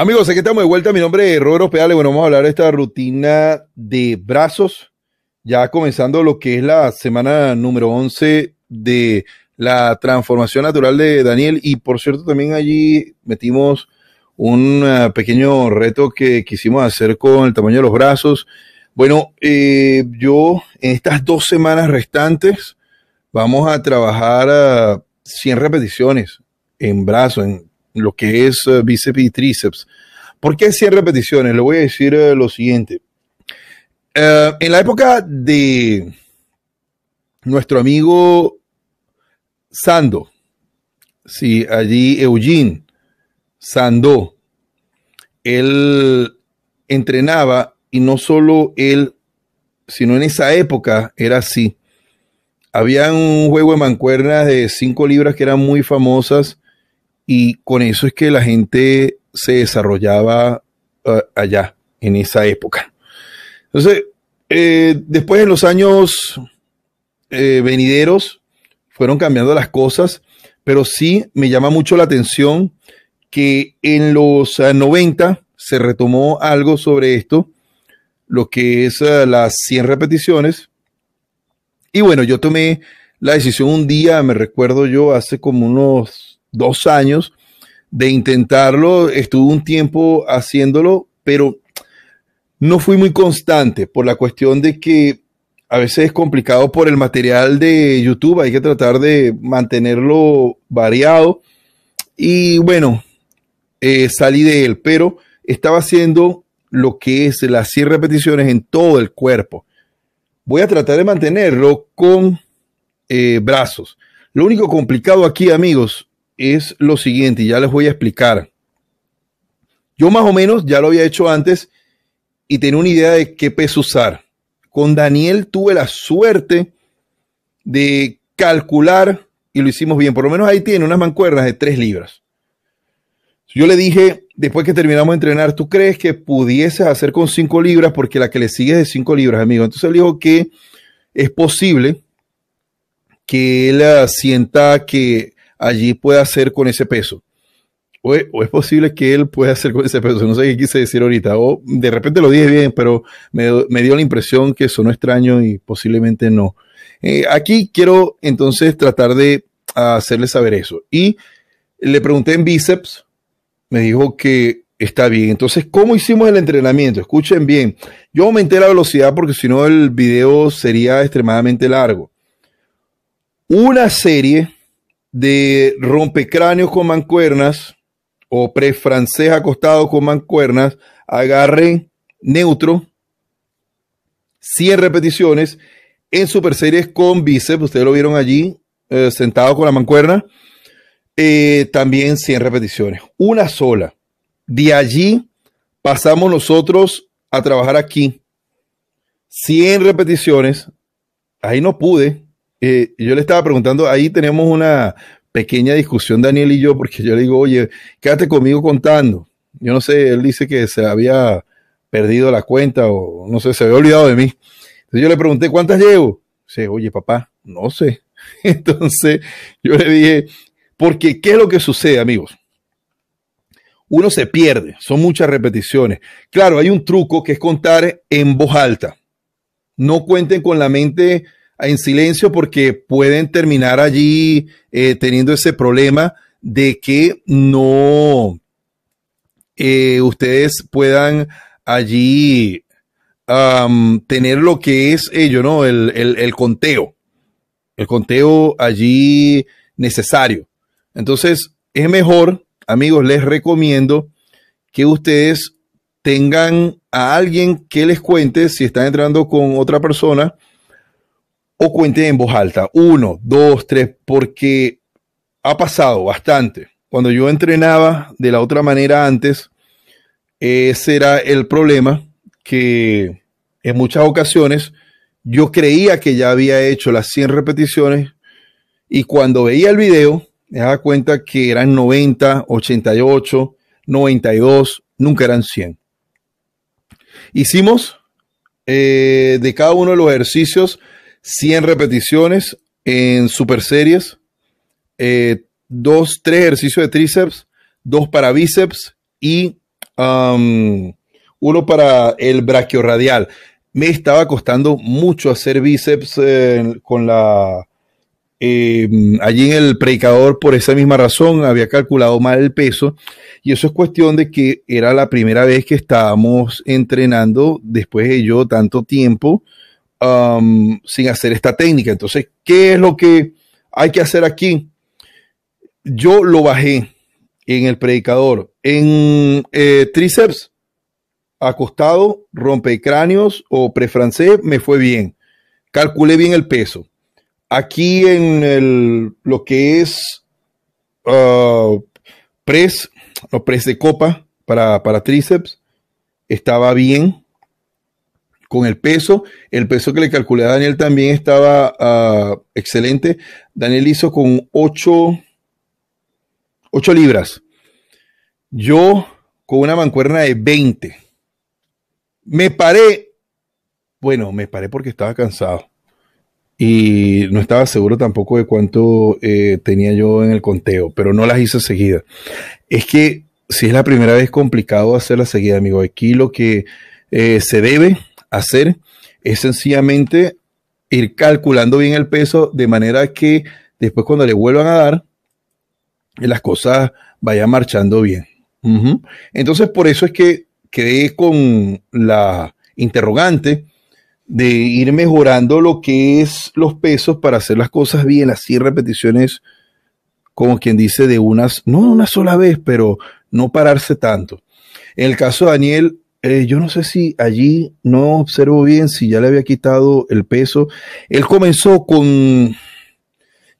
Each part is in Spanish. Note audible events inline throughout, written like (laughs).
Amigos, aquí estamos de vuelta. Mi nombre es Roberto Pedales. Bueno, vamos a hablar de esta rutina de brazos. Ya comenzando lo que es la semana número 11 de la transformación natural de Daniel. Y por cierto, también allí metimos un eh, pequeño reto que quisimos hacer con el tamaño de los brazos. Bueno, eh, yo en estas dos semanas restantes vamos a trabajar 100 eh, repeticiones en brazos, en lo que es eh, bíceps y tríceps. ¿Por qué 100 repeticiones? Le voy a decir eh, lo siguiente. Eh, en la época de nuestro amigo Sando, sí, allí Eugene Sando, él entrenaba y no solo él, sino en esa época era así. Había un juego de mancuernas de 5 libras que eran muy famosas y con eso es que la gente se desarrollaba eh, allá en esa época. Entonces, eh, después en los años eh, venideros fueron cambiando las cosas, pero sí me llama mucho la atención que en los 90 se retomó algo sobre esto, lo que es las 100 repeticiones. Y bueno, yo tomé la decisión un día, me recuerdo yo, hace como unos dos años de intentarlo, estuve un tiempo haciéndolo, pero no fui muy constante por la cuestión de que a veces es complicado por el material de YouTube, hay que tratar de mantenerlo variado. Y bueno, eh, salí de él, pero estaba haciendo lo que es las 100 repeticiones en todo el cuerpo. Voy a tratar de mantenerlo con eh, brazos. Lo único complicado aquí, amigos, es lo siguiente, y ya les voy a explicar. Yo más o menos ya lo había hecho antes y tenía una idea de qué peso usar. Con Daniel tuve la suerte de calcular y lo hicimos bien. Por lo menos ahí tiene unas mancuernas de 3 libras. Yo le dije, después que terminamos de entrenar, ¿tú crees que pudieses hacer con 5 libras? Porque la que le sigue es de 5 libras, amigo. Entonces él dijo que es posible que él ah, sienta que allí puede hacer con ese peso. O es, posible que él pueda hacer con ese peso. No sé qué quise decir ahorita. O de repente lo dije bien, pero me, dio la impresión que sonó extraño y posiblemente no. Eh, aquí quiero entonces tratar de ah, hacerle saber eso. Y le pregunté en bíceps, me dijo que está bien. Entonces, ¿cómo hicimos el entrenamiento? Escuchen bien. Yo aumenté la velocidad porque si no el video sería extremadamente largo. Una serie de rompecráneos con mancuernas o pre-francés acostado con mancuernas, agarre neutro, 100 repeticiones en super series con bíceps, ustedes lo vieron allí eh, sentado con la mancuerna, eh, también 100 repeticiones, una sola. De allí pasamos nosotros a trabajar aquí. 100 repeticiones, ahí no pude, eh, yo le estaba preguntando, ahí tenemos una pequeña discusión Daniel y yo, porque yo le digo, oye, quédate conmigo contando. Yo no sé, él dice que se había perdido la cuenta o no sé, se había olvidado de mí. Entonces yo le pregunté, ¿cuántas llevo? Dice, oye, papá, no sé. (laughs) Entonces yo le dije, porque ¿qué es lo que sucede, amigos? Uno se pierde, son muchas repeticiones. Claro, hay un truco que es contar en voz alta. No cuenten con la mente en silencio porque pueden terminar allí eh, teniendo ese problema de que no eh, ustedes puedan allí tener lo que es ello, ¿no? El, el conteo, el conteo allí necesario. Entonces, es mejor, amigos, les recomiendo que ustedes tengan a alguien que les cuente si están entrando con otra persona o cuente en voz alta, uno, dos, tres, porque ha pasado bastante. Cuando yo entrenaba de la otra manera antes, ese era el problema que en muchas ocasiones yo creía que ya había hecho las 100 repeticiones y cuando veía el video me daba cuenta que eran 90, 88, 92, nunca eran 100. Hicimos eh, de cada uno de los ejercicios 100 repeticiones en super series, eh, dos, tres ejercicios de tríceps, dos para bíceps y um, uno para el brachioradial. Me estaba costando mucho hacer bíceps eh, con la... Em, allí en el predicador por esa misma razón había calculado mal el peso y eso es cuestión de que era la primera vez que estábamos entrenando después de yo tanto tiempo Um, sin hacer esta técnica. Entonces, ¿qué es lo que hay que hacer aquí? Yo lo bajé en el predicador, en eh, tríceps, acostado, cráneos o prefrancés, me fue bien. Calculé bien el peso. Aquí en lo que es pres uh, press, o press de copa para, para tríceps, estaba bien con el peso. El peso que le calculé a Daniel también estaba ah, excelente. Daniel hizo con 8, libras. Yo con una mancuerna de 20. Me paré. Bueno, me paré porque estaba cansado. Y no estaba seguro tampoco de cuánto eh, tenía yo en el conteo, pero no las hice seguida Es que si es la primera vez, complicado la seguida amigo. Aquí lo que eh, se debe hacer es sencillamente ir calculando bien el peso de manera que después cuando le vuelvan a dar, las cosas vayan marchando bien. Entonces, por eso es que quedé con la interrogante de ir mejorando lo que es los pesos para hacer las cosas bien, así repeticiones, como quien dice, de unas, no una sola vez, pero no pararse tanto. En el caso de Daniel, eh, yo no sé si allí no observo bien si ya le había quitado el peso. Él comenzó con,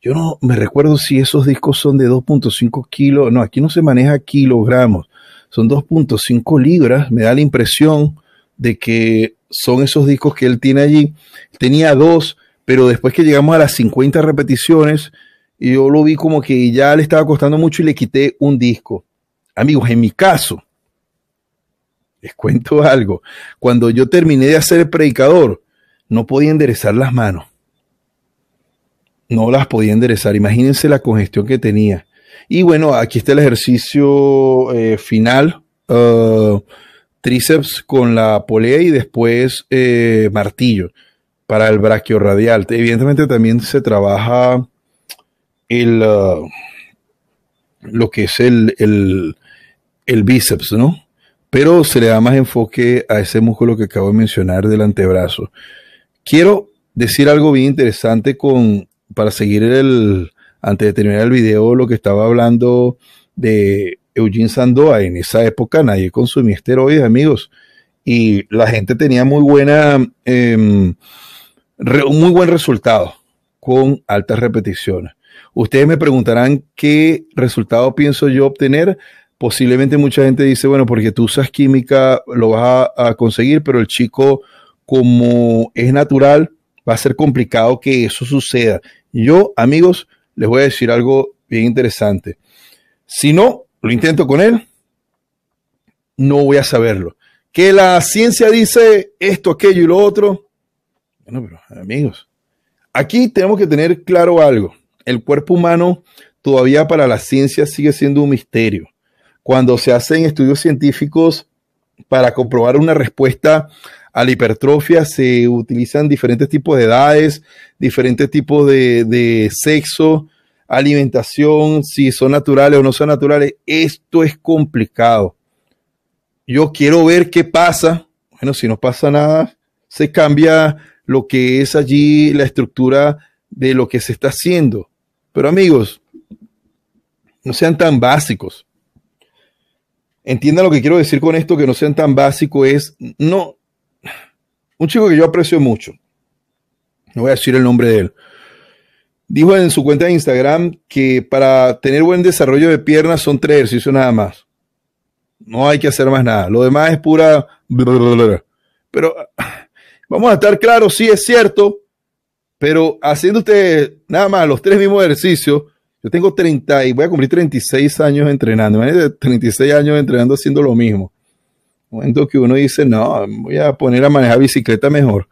yo no me recuerdo si esos discos son de 2.5 kilos. No, aquí no se maneja kilogramos. Son 2.5 libras. Me da la impresión de que son esos discos que él tiene allí. Tenía dos, pero después que llegamos a las 50 repeticiones, yo lo vi como que ya le estaba costando mucho y le quité un disco. Amigos, en mi caso, les cuento algo. Cuando yo terminé de hacer el predicador, no podía enderezar las manos. No las podía enderezar. Imagínense la congestión que tenía. Y bueno, aquí está el ejercicio eh, final. Uh, tríceps con la polea y después eh, martillo para el braquio radial. Evidentemente también se trabaja el, uh, lo que es el, el bíceps, ¿no? pero se le da más enfoque a ese músculo que acabo de mencionar del antebrazo. Quiero decir algo bien interesante con, para seguir el, antes de terminar el video, lo que estaba hablando de Eugene Sandoa. En esa época nadie consumía esteroides, amigos, y la gente tenía muy buena, em, un muy buen resultado con altas repeticiones. Ustedes me preguntarán qué resultado pienso yo obtener posiblemente mucha gente dice, bueno, porque tú usas química, lo vas a, conseguir, pero el chico, como es natural, va a ser complicado que eso suceda. Yo, amigos, les voy a decir algo bien interesante. Si no, lo intento con él, no voy a saberlo. Que la ciencia dice esto, aquello y lo otro. Bueno, pero amigos, aquí tenemos que tener claro algo. El cuerpo humano todavía para la ciencia sigue siendo un misterio cuando se hacen estudios científicos para comprobar una respuesta a la hipertrofia, se utilizan diferentes tipos de edades, diferentes tipos de, sexo, alimentación, si son naturales o no son naturales. Esto es complicado. Yo quiero ver qué pasa. Bueno, si no pasa nada, se cambia lo que es allí la estructura de lo que se está haciendo. Pero amigos, no sean tan básicos entiendan lo que quiero decir con esto, que no sean tan básicos, es, no, un chico que yo aprecio mucho, no voy a decir el nombre de él, dijo en su cuenta de Instagram que para tener buen desarrollo de piernas son tres ejercicios nada más. No hay que hacer más nada. Lo demás es pura... Pero vamos a estar claros, sí es cierto, pero haciendo usted nada más los tres mismos ejercicios, yo tengo 30 y voy a cumplir 36 años entrenando. Imagínate 36 años entrenando haciendo lo mismo. Momento que uno dice, no, voy a poner a manejar bicicleta mejor.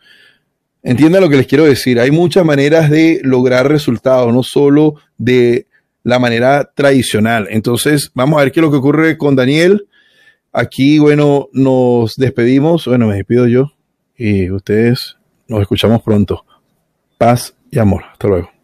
Entiendan lo que les quiero decir. Hay muchas maneras de lograr resultados, no solo de la manera tradicional. Entonces, vamos a ver qué es lo que ocurre con Daniel. Aquí, bueno, nos despedimos. Bueno, me despido yo y ustedes nos escuchamos pronto. Paz y amor. Hasta luego.